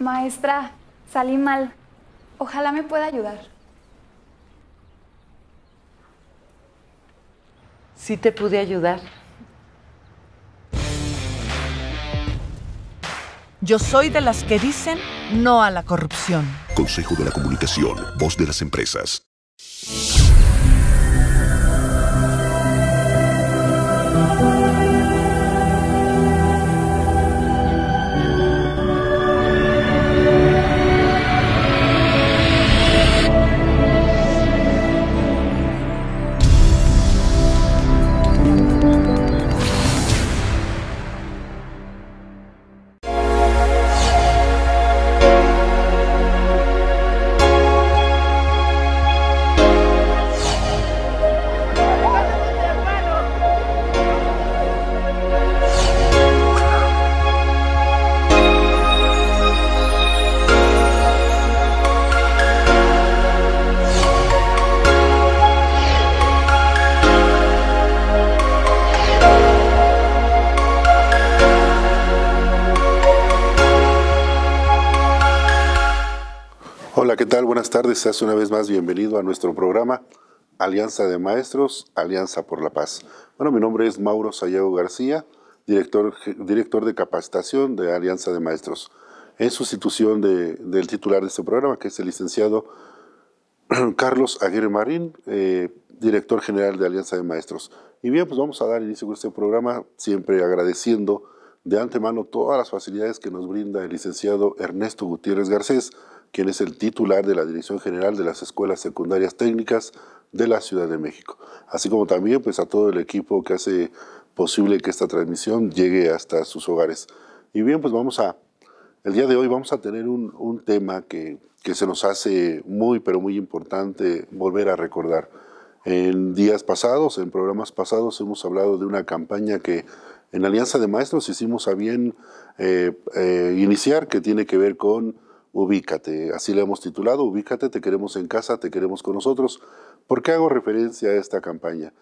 Maestra, salí mal. Ojalá me pueda ayudar. Sí te pude ayudar. Yo soy de las que dicen no a la corrupción. Consejo de la Comunicación, voz de las empresas. Buenas tardes, hace una vez más bienvenido a nuestro programa Alianza de Maestros, Alianza por la Paz. Bueno, mi nombre es Mauro Sayago García, director, director de capacitación de Alianza de Maestros, en sustitución del titular de este programa, que es el licenciado Carlos Aguirre Marín, eh, director general de Alianza de Maestros. Y bien, pues vamos a dar inicio con este programa, siempre agradeciendo de antemano todas las facilidades que nos brinda el licenciado Ernesto Gutiérrez Garcés, quien es el titular de la Dirección General de las Escuelas Secundarias Técnicas de la Ciudad de México, así como también pues, a todo el equipo que hace posible que esta transmisión llegue hasta sus hogares. Y bien, pues vamos a, el día de hoy vamos a tener un, tema que, que se nos hace muy, pero muy importante volver a recordar. En días pasados, en programas pasados, hemos hablado de una campaña que en Alianza de Maestros hicimos a bien eh, eh, iniciar, que tiene que ver con Ubícate, así le hemos titulado, Ubícate, te queremos en casa, te queremos con nosotros. ¿Por qué hago referencia a esta campaña?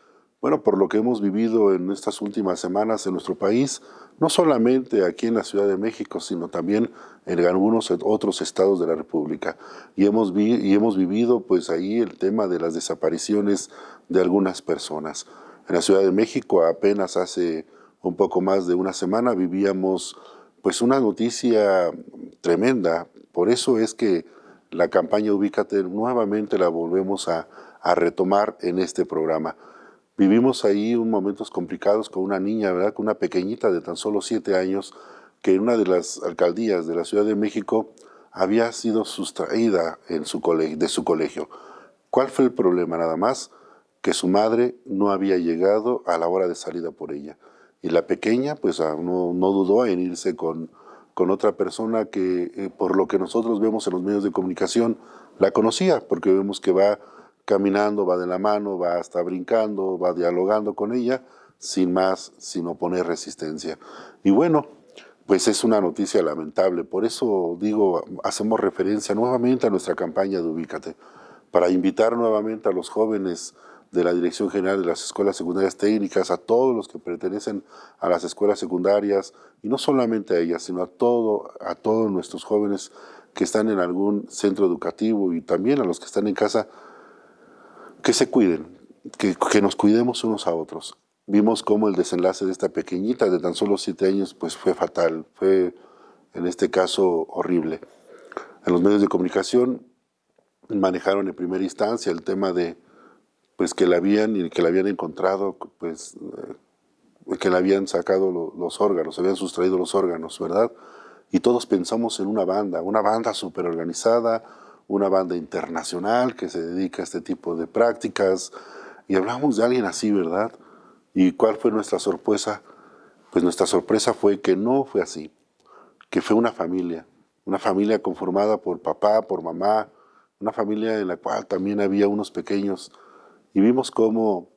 Bueno, por lo que hemos vivido en estas últimas semanas en nuestro país, no solamente aquí en la Ciudad de México, sino también en algunos otros estados de la República. Y hemos, y hemos vivido pues ahí el tema de las desapariciones de algunas personas. En la Ciudad de México apenas hace un poco más de una semana vivíamos pues una noticia tremenda por eso es que la campaña Ubícate nuevamente la volvemos a, retomar en este programa. Vivimos ahí un momentos complicados con una niña, ¿verdad? Con una pequeñita de tan solo siete años que en una de las alcaldías de la Ciudad de México había sido sustraída en su de su colegio. ¿Cuál fue el problema? Nada más que su madre no había llegado a la hora de salida por ella. Y la pequeña, pues ah, no, no dudó en irse con, con otra persona que eh, por lo que nosotros vemos en los medios de comunicación la conocía, porque vemos que va caminando, va de la mano, va hasta brincando, va dialogando con ella, sin más, sin oponer resistencia. Y bueno, pues es una noticia lamentable. Por eso digo, hacemos referencia nuevamente a nuestra campaña de Ubícate, para invitar nuevamente a los jóvenes de la Dirección General de las Escuelas Secundarias Técnicas, a todos los que pertenecen a las escuelas secundarias, y no solamente a ellas, sino a, todo, a todos nuestros jóvenes que están en algún centro educativo y también a los que están en casa, que se cuiden, que, que nos cuidemos unos a otros. Vimos cómo el desenlace de esta pequeñita de tan solo siete años pues fue fatal, fue en este caso horrible. En los medios de comunicación manejaron en primera instancia el tema de pues que la habían y que la habían encontrado, pues eh, que la habían sacado los órganos, habían sustraído los órganos, ¿verdad? Y todos pensamos en una banda, una banda súper organizada, una banda internacional que se dedica a este tipo de prácticas, y hablamos de alguien así, ¿verdad? ¿Y cuál fue nuestra sorpresa? Pues nuestra sorpresa fue que no fue así, que fue una familia, una familia conformada por papá, por mamá, una familia en la cual también había unos pequeños, y vimos cómo,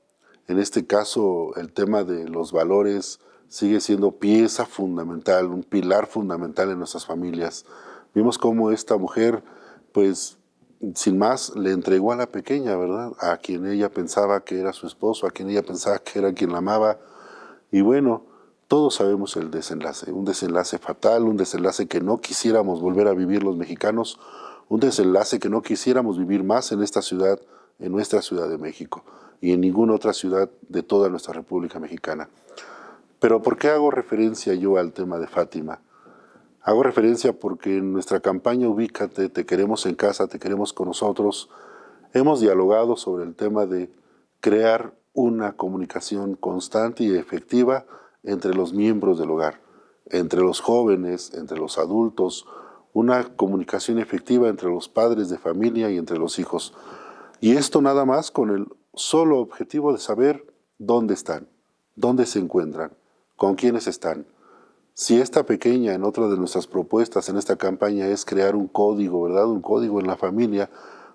en este caso, el tema de los valores sigue siendo pieza fundamental, un pilar fundamental en nuestras familias. Vimos cómo esta mujer, pues, sin más, le entregó a la pequeña, ¿verdad? A quien ella pensaba que era su esposo, a quien ella pensaba que era quien la amaba. Y bueno, todos sabemos el desenlace, un desenlace fatal, un desenlace que no quisiéramos volver a vivir los mexicanos, un desenlace que no quisiéramos vivir más en esta ciudad en nuestra Ciudad de México y en ninguna otra ciudad de toda nuestra República Mexicana. Pero ¿por qué hago referencia yo al tema de Fátima? Hago referencia porque en nuestra campaña Ubícate, Te queremos en casa, Te queremos con nosotros, hemos dialogado sobre el tema de crear una comunicación constante y efectiva entre los miembros del hogar, entre los jóvenes, entre los adultos, una comunicación efectiva entre los padres de familia y entre los hijos. Y esto nada más con el solo objetivo de saber dónde están, dónde se encuentran, con quiénes están. Si esta pequeña, en otra de nuestras propuestas en esta campaña, es crear un código, ¿verdad? Un código en la familia.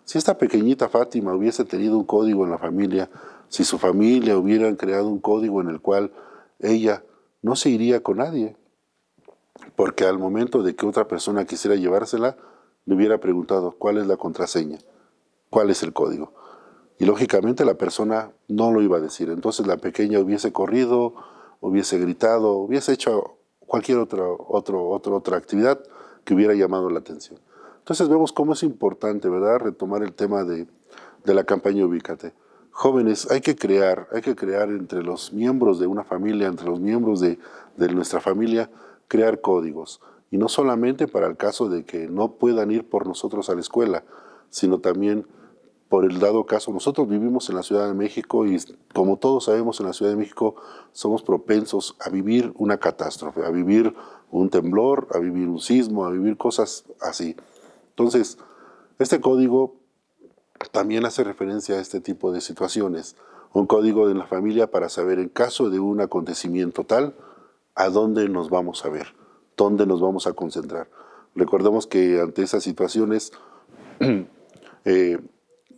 Si esta pequeñita Fátima hubiese tenido un código en la familia, si su familia hubieran creado un código en el cual ella no se iría con nadie, porque al momento de que otra persona quisiera llevársela, le hubiera preguntado cuál es la contraseña cuál es el código. Y lógicamente la persona no lo iba a decir. Entonces la pequeña hubiese corrido, hubiese gritado, hubiese hecho cualquier otra, otro, otro, otra actividad que hubiera llamado la atención. Entonces vemos cómo es importante, ¿verdad?, retomar el tema de, de la campaña Ubícate. Jóvenes, hay que crear, hay que crear entre los miembros de una familia, entre los miembros de, de nuestra familia, crear códigos. Y no solamente para el caso de que no puedan ir por nosotros a la escuela, sino también por el dado caso, nosotros vivimos en la Ciudad de México y como todos sabemos en la Ciudad de México somos propensos a vivir una catástrofe, a vivir un temblor, a vivir un sismo, a vivir cosas así. Entonces, este código también hace referencia a este tipo de situaciones. Un código de la familia para saber en caso de un acontecimiento tal, a dónde nos vamos a ver, dónde nos vamos a concentrar. Recordemos que ante esas situaciones eh,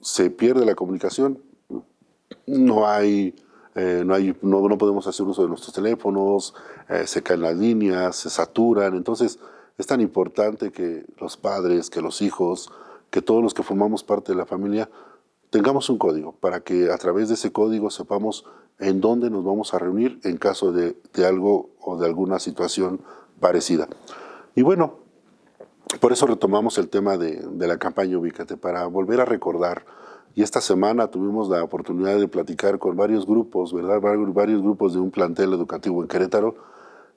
se pierde la comunicación, no hay... Eh, no, hay, no, podemos hacer uso de nuestros teléfonos, eh, se caen las líneas, se saturan. Entonces, es tan importante que los padres, que los hijos, que todos los que formamos parte de la familia, tengamos un código para que a través de ese código sepamos en dónde nos vamos a reunir en caso de, de algo o de alguna situación parecida. Y bueno, por eso retomamos el tema de, la campaña Ubícate, para volver a recordar. Y esta semana tuvimos la oportunidad de platicar con varios grupos, ¿verdad? Varios, grupos de un plantel educativo en Querétaro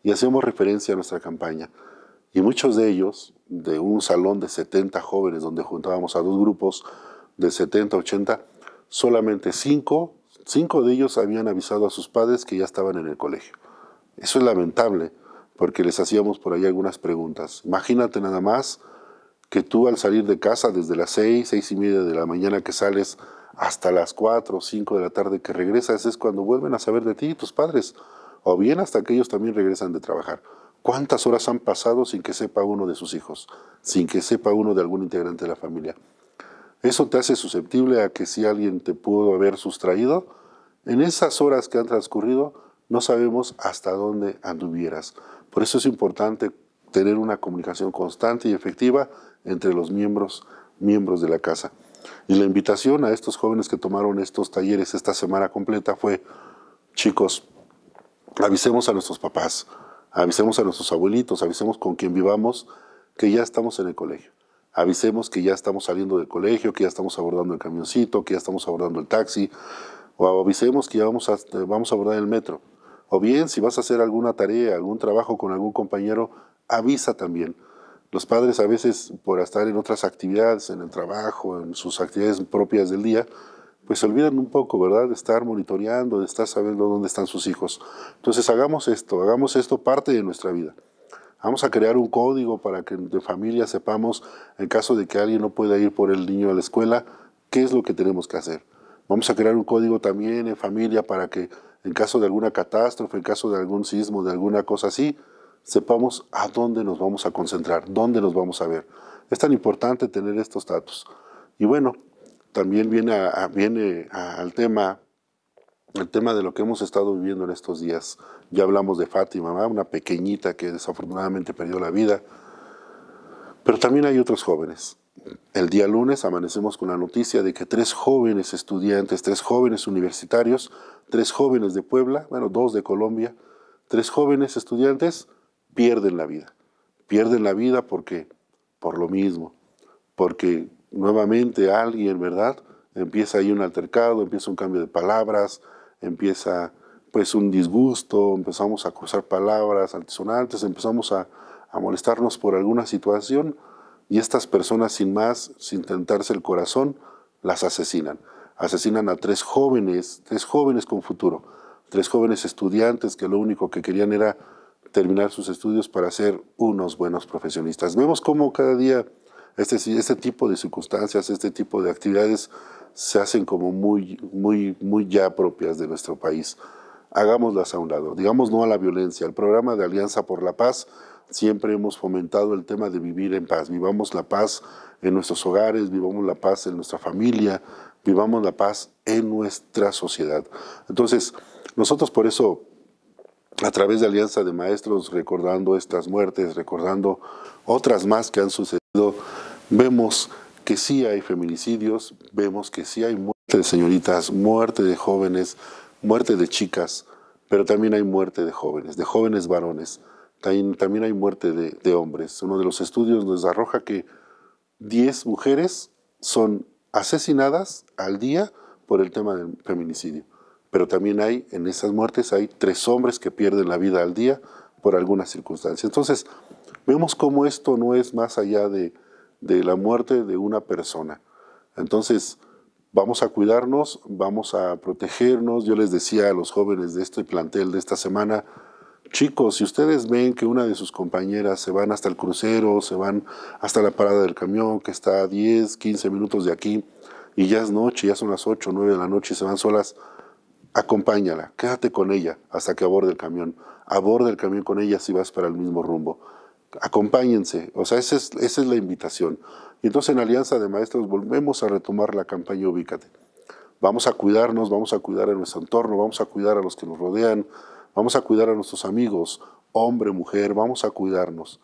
y hacemos referencia a nuestra campaña. Y muchos de ellos, de un salón de 70 jóvenes donde juntábamos a dos grupos de 70, 80, solamente cinco de ellos habían avisado a sus padres que ya estaban en el colegio. Eso es lamentable porque les hacíamos por ahí algunas preguntas. Imagínate nada más que tú al salir de casa desde las 6, 6 y media de la mañana que sales hasta las cuatro, o 5 de la tarde que regresas, es cuando vuelven a saber de ti y tus padres, o bien hasta que ellos también regresan de trabajar. ¿Cuántas horas han pasado sin que sepa uno de sus hijos, sin que sepa uno de algún integrante de la familia? Eso te hace susceptible a que si alguien te pudo haber sustraído, en esas horas que han transcurrido, no sabemos hasta dónde anduvieras. Por eso es importante tener una comunicación constante y efectiva entre los miembros, miembros de la casa. Y la invitación a estos jóvenes que tomaron estos talleres esta semana completa fue, chicos, avisemos a nuestros papás, avisemos a nuestros abuelitos, avisemos con quien vivamos que ya estamos en el colegio. Avisemos que ya estamos saliendo del colegio, que ya estamos abordando el camioncito, que ya estamos abordando el taxi, o avisemos que ya vamos a, vamos a abordar el metro. O bien, si vas a hacer alguna tarea, algún trabajo con algún compañero, avisa también. Los padres a veces, por estar en otras actividades, en el trabajo, en sus actividades propias del día, pues se olvidan un poco, ¿verdad? De estar monitoreando, de estar sabiendo dónde están sus hijos. Entonces hagamos esto, hagamos esto parte de nuestra vida. Vamos a crear un código para que de familia sepamos, en caso de que alguien no pueda ir por el niño a la escuela, qué es lo que tenemos que hacer. Vamos a crear un código también en familia para que en caso de alguna catástrofe, en caso de algún sismo, de alguna cosa así, sepamos a dónde nos vamos a concentrar, dónde nos vamos a ver. Es tan importante tener estos datos. Y bueno, también viene, a, viene al tema el tema de lo que hemos estado viviendo en estos días. Ya hablamos de Fátima, una pequeñita que desafortunadamente perdió la vida. Pero también hay otros jóvenes. El día lunes amanecemos con la noticia de que tres jóvenes estudiantes, tres jóvenes universitarios, tres jóvenes de Puebla, bueno, dos de Colombia, tres jóvenes estudiantes pierden la vida. Pierden la vida porque, por lo mismo, porque nuevamente alguien, ¿verdad? Empieza ahí un altercado, empieza un cambio de palabras, empieza pues un disgusto, empezamos a cruzar palabras altisonantes, empezamos a, a molestarnos por alguna situación y estas personas sin más, sin tentarse el corazón, las asesinan asesinan a tres jóvenes, tres jóvenes con futuro, tres jóvenes estudiantes que lo único que querían era terminar sus estudios para ser unos buenos profesionistas. Vemos cómo cada día este, este tipo de circunstancias, este tipo de actividades se hacen como muy, muy, muy ya propias de nuestro país. Hagámoslas a un lado, digamos no a la violencia. El programa de Alianza por la Paz siempre hemos fomentado el tema de vivir en paz. Vivamos la paz en nuestros hogares, vivamos la paz en nuestra familia, vivamos la paz en nuestra sociedad. Entonces, nosotros por eso, a través de Alianza de Maestros, recordando estas muertes, recordando otras más que han sucedido, vemos que sí hay feminicidios, vemos que sí hay muerte de señoritas, muerte de jóvenes, muerte de chicas, pero también hay muerte de jóvenes, de jóvenes varones, también, también hay muerte de, de hombres. Uno de los estudios nos arroja que 10 mujeres son asesinadas al día por el tema del feminicidio. Pero también hay, en esas muertes, hay tres hombres que pierden la vida al día por alguna circunstancia. Entonces, vemos cómo esto no es más allá de, de la muerte de una persona. Entonces, vamos a cuidarnos, vamos a protegernos. Yo les decía a los jóvenes de este plantel de esta semana, chicos, si ustedes ven que una de sus compañeras se van hasta el crucero, se van hasta la parada del camión, que está a 10, 15 minutos de aquí, y ya es noche, ya son las 8, 9 de la noche y se van solas, acompáñala, quédate con ella hasta que aborde el camión. Aborde el camión con ella si vas para el mismo rumbo. Acompáñense, o sea, es, esa es la invitación. Y entonces en Alianza de Maestros volvemos a retomar la campaña Ubícate. Vamos a cuidarnos, vamos a cuidar a nuestro entorno, vamos a cuidar a los que nos rodean, vamos a cuidar a nuestros amigos, hombre, mujer, vamos a cuidarnos.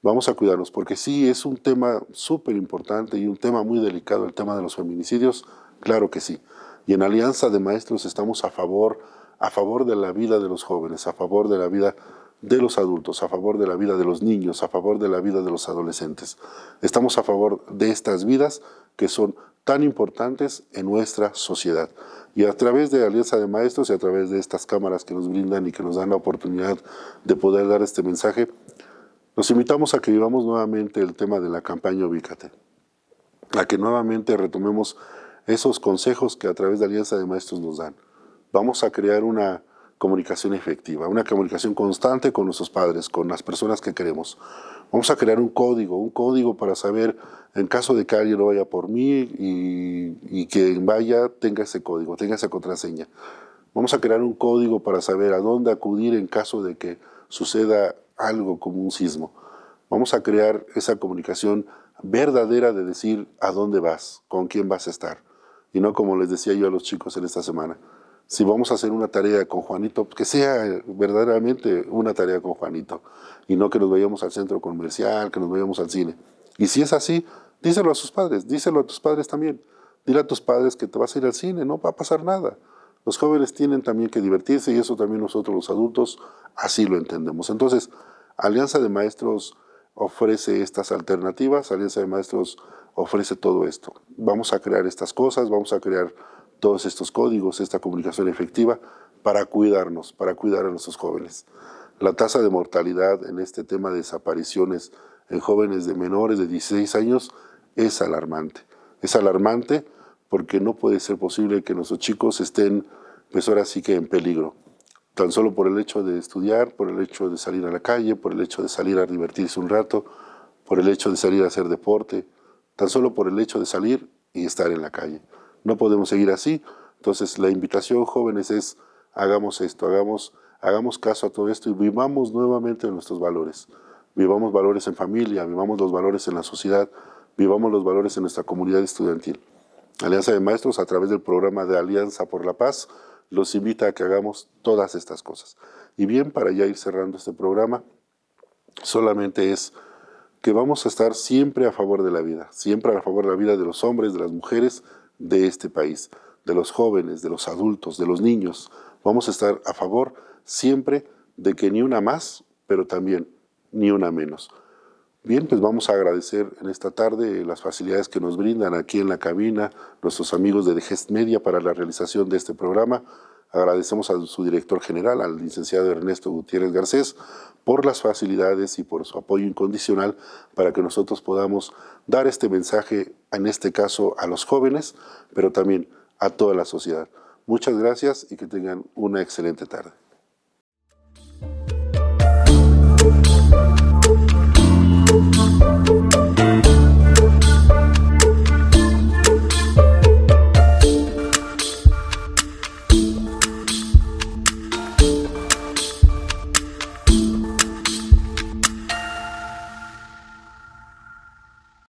Vamos a cuidarnos, porque sí, es un tema súper importante y un tema muy delicado, el tema de los feminicidios, claro que sí. Y en Alianza de Maestros estamos a favor, a favor de la vida de los jóvenes, a favor de la vida de los adultos, a favor de la vida de los niños, a favor de la vida de los adolescentes. Estamos a favor de estas vidas que son tan importantes en nuestra sociedad. Y a través de Alianza de Maestros y a través de estas cámaras que nos brindan y que nos dan la oportunidad de poder dar este mensaje, nos invitamos a que vivamos nuevamente el tema de la campaña Ubícate, a que nuevamente retomemos esos consejos que a través de Alianza de Maestros nos dan. Vamos a crear una comunicación efectiva, una comunicación constante con nuestros padres, con las personas que queremos. Vamos a crear un código, un código para saber en caso de que alguien vaya por mí y, y quien vaya tenga ese código, tenga esa contraseña. Vamos a crear un código para saber a dónde acudir en caso de que suceda algo como un sismo. Vamos a crear esa comunicación verdadera de decir a dónde vas, con quién vas a estar. Y no como les decía yo a los chicos en esta semana. Si vamos a hacer una tarea con Juanito, que sea verdaderamente una tarea con Juanito. Y no que nos vayamos al centro comercial, que nos vayamos al cine. Y si es así, díselo a sus padres, díselo a tus padres también. Dile a tus padres que te vas a ir al cine, no va a pasar nada. Los jóvenes tienen también que divertirse y eso también nosotros los adultos así lo entendemos. Entonces, Alianza de Maestros ofrece estas alternativas, Alianza de Maestros ofrece todo esto. Vamos a crear estas cosas, vamos a crear todos estos códigos, esta comunicación efectiva para cuidarnos, para cuidar a nuestros jóvenes. La tasa de mortalidad en este tema de desapariciones en jóvenes de menores de 16 años es alarmante. Es alarmante porque no puede ser posible que nuestros chicos estén, pues ahora sí que en peligro. Tan solo por el hecho de estudiar, por el hecho de salir a la calle, por el hecho de salir a divertirse un rato, por el hecho de salir a hacer deporte, tan solo por el hecho de salir y estar en la calle. No podemos seguir así. Entonces la invitación, jóvenes, es hagamos esto, hagamos, hagamos caso a todo esto y vivamos nuevamente nuestros valores vivamos valores en familia, vivamos los valores en la sociedad, vivamos los valores en nuestra comunidad estudiantil. Alianza de Maestros, a través del programa de Alianza por la Paz, los invita a que hagamos todas estas cosas. Y bien, para ya ir cerrando este programa, solamente es que vamos a estar siempre a favor de la vida, siempre a favor de la vida de los hombres, de las mujeres de este país, de los jóvenes, de los adultos, de los niños. Vamos a estar a favor siempre de que ni una más, pero también ni una menos. Bien, pues vamos a agradecer en esta tarde las facilidades que nos brindan aquí en la cabina nuestros amigos de Gest Media para la realización de este programa. Agradecemos a su director general, al licenciado Ernesto Gutiérrez Garcés, por las facilidades y por su apoyo incondicional para que nosotros podamos dar este mensaje, en este caso a los jóvenes, pero también a toda la sociedad. Muchas gracias y que tengan una excelente tarde.